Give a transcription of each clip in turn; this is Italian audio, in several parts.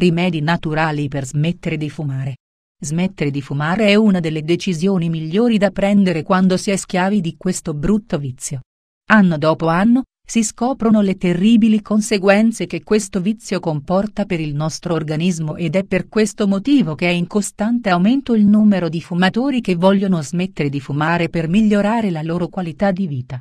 rimedi naturali per smettere di fumare. Smettere di fumare è una delle decisioni migliori da prendere quando si è schiavi di questo brutto vizio. Anno dopo anno, si scoprono le terribili conseguenze che questo vizio comporta per il nostro organismo ed è per questo motivo che è in costante aumento il numero di fumatori che vogliono smettere di fumare per migliorare la loro qualità di vita.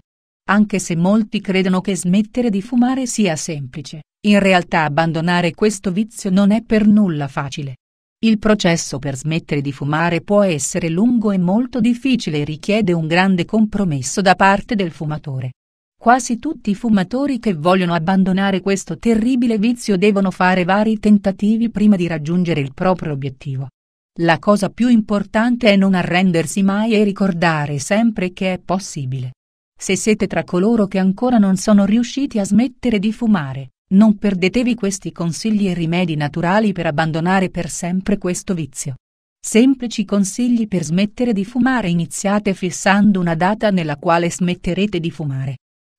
Anche se molti credono che smettere di fumare sia semplice, in realtà abbandonare questo vizio non è per nulla facile. Il processo per smettere di fumare può essere lungo e molto difficile e richiede un grande compromesso da parte del fumatore. Quasi tutti i fumatori che vogliono abbandonare questo terribile vizio devono fare vari tentativi prima di raggiungere il proprio obiettivo. La cosa più importante è non arrendersi mai e ricordare sempre che è possibile. Se siete tra coloro che ancora non sono riusciti a smettere di fumare, non perdetevi questi consigli e rimedi naturali per abbandonare per sempre questo vizio. Semplici consigli per smettere di fumare Iniziate fissando una data nella quale smetterete di fumare.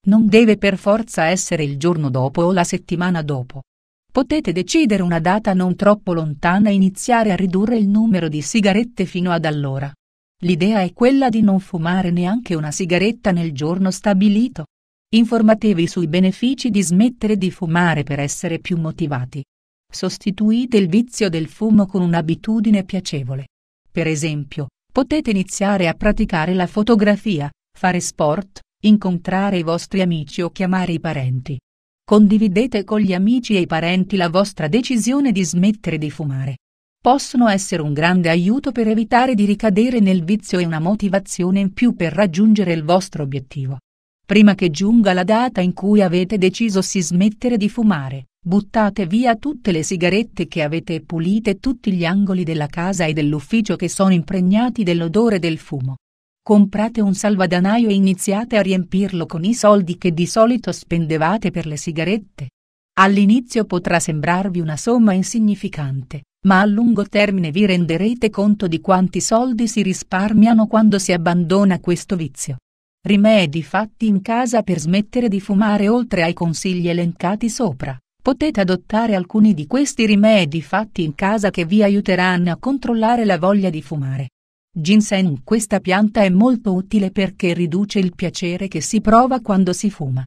Non deve per forza essere il giorno dopo o la settimana dopo. Potete decidere una data non troppo lontana e iniziare a ridurre il numero di sigarette fino ad allora. L'idea è quella di non fumare neanche una sigaretta nel giorno stabilito. Informatevi sui benefici di smettere di fumare per essere più motivati. Sostituite il vizio del fumo con un'abitudine piacevole. Per esempio, potete iniziare a praticare la fotografia, fare sport, incontrare i vostri amici o chiamare i parenti. Condividete con gli amici e i parenti la vostra decisione di smettere di fumare. Possono essere un grande aiuto per evitare di ricadere nel vizio e una motivazione in più per raggiungere il vostro obiettivo prima che giunga la data in cui avete deciso di smettere di fumare, buttate via tutte le sigarette che avete e pulite tutti gli angoli della casa e dell'ufficio che sono impregnati dell'odore del fumo. Comprate un salvadanaio e iniziate a riempirlo con i soldi che di solito spendevate per le sigarette. All'inizio potrà sembrarvi una somma insignificante, ma a lungo termine vi renderete conto di quanti soldi si risparmiano quando si abbandona questo vizio. Rimedi fatti in casa per smettere di fumare oltre ai consigli elencati sopra. Potete adottare alcuni di questi rimedi fatti in casa che vi aiuteranno a controllare la voglia di fumare. Ginseng Questa pianta è molto utile perché riduce il piacere che si prova quando si fuma.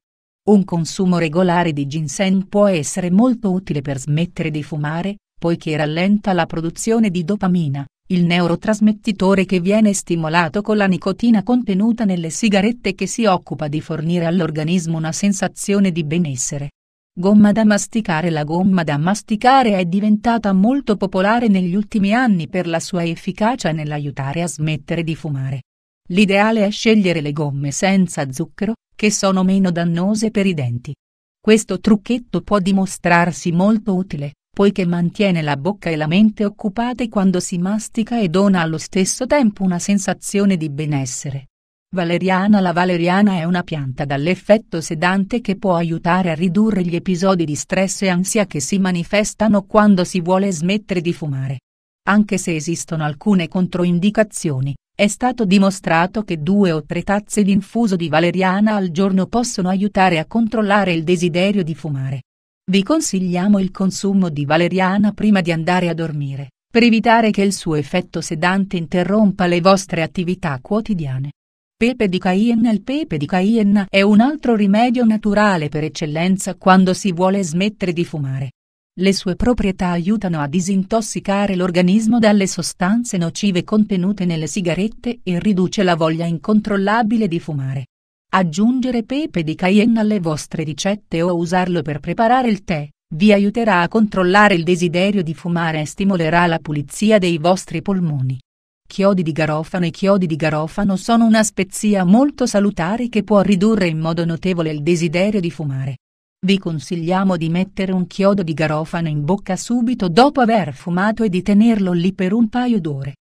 Un consumo regolare di ginseng può essere molto utile per smettere di fumare, poiché rallenta la produzione di dopamina, il neurotrasmettitore che viene stimolato con la nicotina contenuta nelle sigarette che si occupa di fornire all'organismo una sensazione di benessere. Gomma da masticare La gomma da masticare è diventata molto popolare negli ultimi anni per la sua efficacia nell'aiutare a smettere di fumare. L'ideale è scegliere le gomme senza zucchero, che sono meno dannose per i denti. Questo trucchetto può dimostrarsi molto utile, poiché mantiene la bocca e la mente occupate quando si mastica e dona allo stesso tempo una sensazione di benessere. Valeriana La valeriana è una pianta dall'effetto sedante che può aiutare a ridurre gli episodi di stress e ansia che si manifestano quando si vuole smettere di fumare. Anche se esistono alcune controindicazioni, è stato dimostrato che due o tre tazze d'infuso di valeriana al giorno possono aiutare a controllare il desiderio di fumare. Vi consigliamo il consumo di valeriana prima di andare a dormire, per evitare che il suo effetto sedante interrompa le vostre attività quotidiane. Pepe di Cayenne Il pepe di Cayenne è un altro rimedio naturale per eccellenza quando si vuole smettere di fumare. Le sue proprietà aiutano a disintossicare l'organismo dalle sostanze nocive contenute nelle sigarette e riduce la voglia incontrollabile di fumare. Aggiungere pepe di cayenne alle vostre ricette o usarlo per preparare il tè, vi aiuterà a controllare il desiderio di fumare e stimolerà la pulizia dei vostri polmoni. Chiodi di garofano I chiodi di garofano sono una spezia molto salutare che può ridurre in modo notevole il desiderio di fumare. Vi consigliamo di mettere un chiodo di garofano in bocca subito dopo aver fumato e di tenerlo lì per un paio d'ore.